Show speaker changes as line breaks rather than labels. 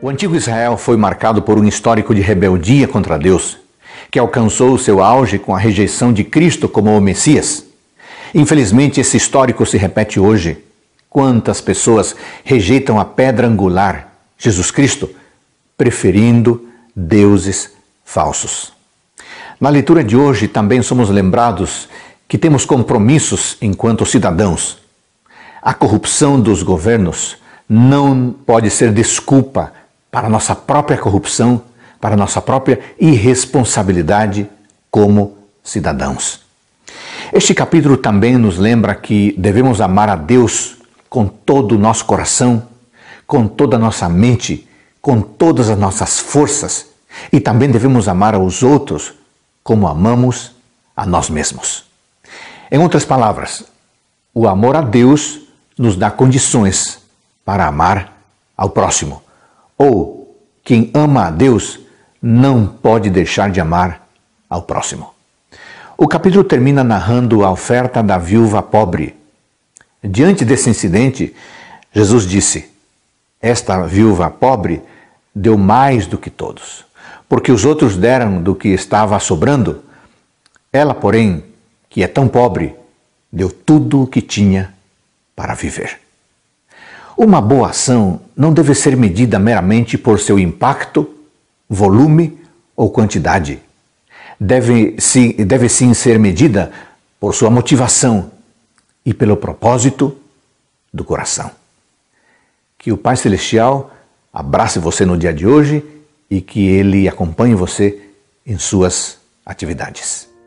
O antigo Israel foi marcado por um histórico de rebeldia contra Deus, que alcançou seu auge com a rejeição de Cristo como o Messias. Infelizmente, esse histórico se repete hoje. Quantas pessoas rejeitam a pedra angular, Jesus Cristo, preferindo deuses falsos. Na leitura de hoje também somos lembrados que temos compromissos enquanto cidadãos. A corrupção dos governos não pode ser desculpa para nossa própria corrupção, para nossa própria irresponsabilidade como cidadãos. Este capítulo também nos lembra que devemos amar a Deus com todo o nosso coração, com toda a nossa mente, com todas as nossas forças e também devemos amar aos outros como amamos a nós mesmos. Em outras palavras, o amor a Deus nos dá condições para amar ao próximo. Ou quem ama a Deus não pode deixar de amar ao próximo. O capítulo termina narrando a oferta da viúva pobre. Diante desse incidente, Jesus disse: Esta viúva pobre deu mais do que todos, porque os outros deram do que estava sobrando. Ela, porém, que é tão pobre, deu tudo o que tinha para viver. Uma boa ação não deve ser medida meramente por seu impacto, volume ou quantidade. Deve, se, deve sim ser medida por sua motivação e pelo propósito do coração. Que o Pai Celestial abrace você no dia de hoje e que ele acompanhe você em suas atividades.